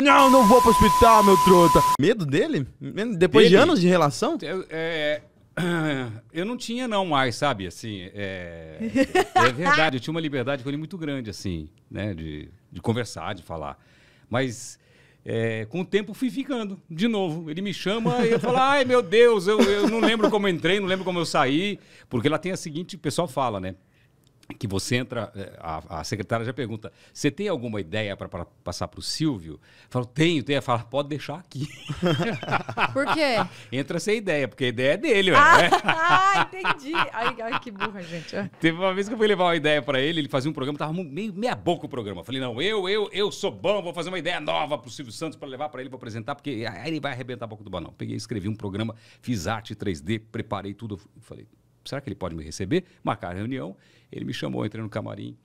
Não, não vou pro hospital, meu trota. Medo dele? Depois dele? de anos de relação? Eu, é, é eu não tinha, não, mais, sabe? Assim, é, é verdade, eu tinha uma liberdade com ele muito grande, assim, né? De, de conversar, de falar. Mas é, com o tempo fui ficando, de novo. Ele me chama e eu falo, ai meu Deus, eu, eu não lembro como eu entrei, não lembro como eu saí. Porque lá tem a seguinte, o pessoal fala, né? que você entra, eh, a, a, secretária já pergunta, você tem alguma ideia para passar para o Silvio? Falo, tenho, tenho. Fala, pode deixar aqui. Por quê? entra sem ideia, porque a ideia é dele. Ah, né? ah entendi. Ai, ai, que burra, gente. Teve uma vez que eu fui levar uma ideia para ele, ele fazia um programa, tava meio meia boca o programa. falei, não, eu, eu, eu sou bom, vou fazer uma ideia nova para o Silvio Santos para levar para ele, para apresentar, porque aí ele vai arrebentar a boca do banão. Peguei, escrevi um programa, fiz arte 3D, preparei tudo. Falei, será que ele pode me receber? Marcar reunião. Ele me chamou, entrei no camarim.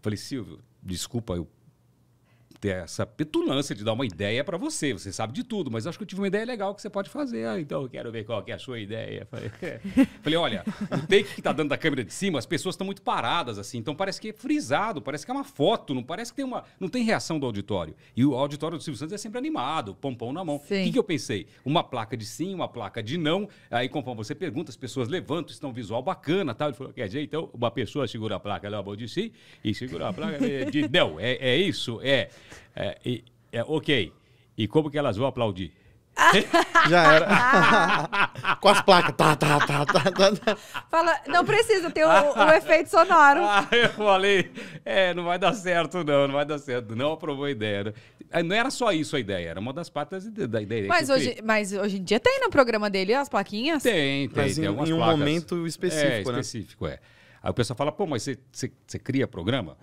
Falei, Silvio, desculpa eu ter essa petulância de dar uma ideia para você. Você sabe de tudo, mas acho que eu tive uma ideia legal que você pode fazer. Ah, então eu quero ver qual que é a sua ideia. Falei, é. falei olha, o take que tá dando da câmera de cima, as pessoas estão muito paradas assim, então parece que é frisado, parece que é uma foto, não parece que tem uma, não tem reação do auditório. E o auditório do Silvio Santos é sempre animado, pompom na mão. O que, que eu pensei? Uma placa de sim, uma placa de não. Aí conforme você pergunta, as pessoas levantam, estão visual bacana, tal. Ele falou, quer dizer, então uma pessoa segura a placa, ela de sim e segura a placa de não. É, é isso, é. É, e, é, ok. E como que elas vão aplaudir? Já era. Com as placas. Tá, tá, tá, tá, tá. Fala, não precisa ter o, efeito sonoro. Ah, eu falei, é, não vai dar certo, não, não vai dar certo. Não aprovou a ideia. Né? Não era só isso a ideia, era uma das partes da ideia. Mas, hoje, mas hoje em dia tem no programa dele as plaquinhas? Tem, tem. Mas tem em, algumas em um placas. momento específico, é, né? Específico, é. Aí o pessoal fala, pô, mas você, cria programa?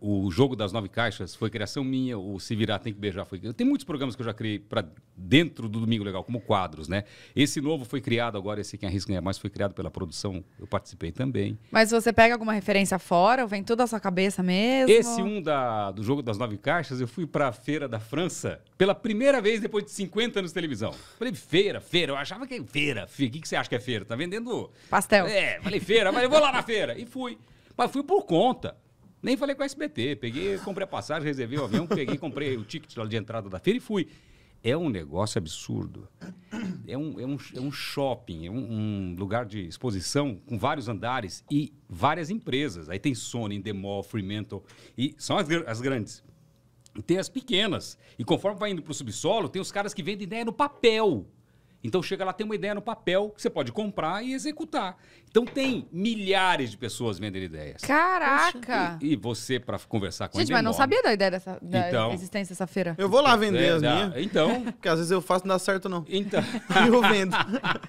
O, o, jogo das nove caixas foi criação minha, o Se Virar Tem Que Beijar foi... Tem muitos programas que eu já criei para dentro do Domingo Legal, como quadros, né? Esse novo foi criado agora, esse Quem Arrisca ganha Mais foi criado pela produção, eu participei também. Mas você pega alguma referência fora ou vem tudo à sua cabeça mesmo? Esse um da, do jogo das nove caixas, eu fui para a Feira da França pela primeira vez depois de 50 anos de televisão. Falei, feira, feira, eu achava que é feira. O que, que você acha que é feira? Tá vendendo... Pastel. É, falei, feira, mas eu vou lá na feira feira. E fui. Mas fui por conta. Nem falei com a SBT. Peguei, comprei a passagem, reservei o avião, peguei, comprei o ticket de entrada da feira e fui. É um negócio absurdo. É um, é um, é um shopping, é um, um, lugar de exposição com vários andares e várias empresas. Aí tem Sony, Demol, Fremantle, e são as, as grandes. E tem as pequenas. E conforme vai indo para o subsolo, tem os caras que vendem ideia no papel. Então chega lá, tem uma ideia no papel que você pode comprar e executar. Então tem milhares de pessoas vendendo ideias. Caraca! E, e você, para conversar com Gente, mas é não sabia da ideia dessa da então, existência dessa feira. Eu vou lá vender é, as minhas. Então. Porque às vezes eu faço não dá certo, não. Então. e eu vendo.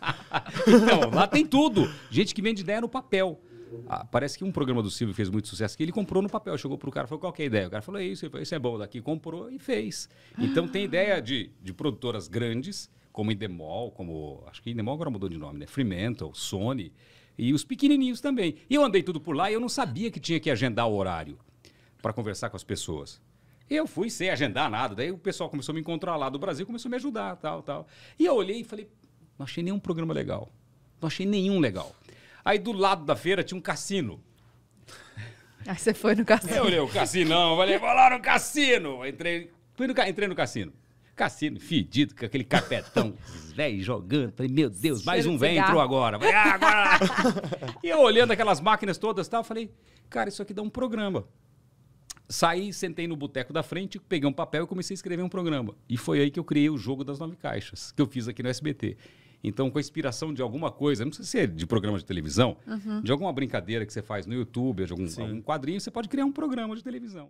então, lá tem tudo. Gente que vende ideia no papel. Ah, parece que um programa do Silvio fez muito sucesso que ele comprou no papel, chegou pro cara, falou qual é a ideia? O cara falou é isso, ele falou, isso é bom daqui, comprou e fez. Então tem ideia de, de produtoras grandes como Indemol, como. Acho que Indemol agora mudou de nome, né? Fremantle, Sony. E os pequenininhos também. E eu andei tudo por lá e eu não sabia que tinha que agendar o horário para conversar com as pessoas. Eu fui sem agendar nada. Daí o pessoal começou a me encontrar lá do Brasil, começou a me ajudar, tal, tal. E eu olhei e falei, não achei nenhum programa legal. Não achei nenhum legal. Aí do lado da feira tinha um cassino. Aí ah, você foi no cassino. Eu olhei o cassino, falei, vou lá no cassino. Entrei, fui no, entrei no cassino. Cassino fedido, com aquele carpetão, velho, jogando. Falei, meu Deus, mais um velho entrou agora. Falei, ah, agora! e eu olhando aquelas máquinas todas tal, falei, cara, isso aqui dá um programa. Saí, sentei no boteco da frente, peguei um papel e comecei a escrever um programa. E foi aí que eu criei o jogo das nove caixas, que eu fiz aqui no SBT. Então, com a inspiração de alguma coisa, não sei se é de programa de televisão, uhum. de alguma brincadeira que você faz no YouTube, de algum, algum quadrinho, você pode criar um programa de televisão.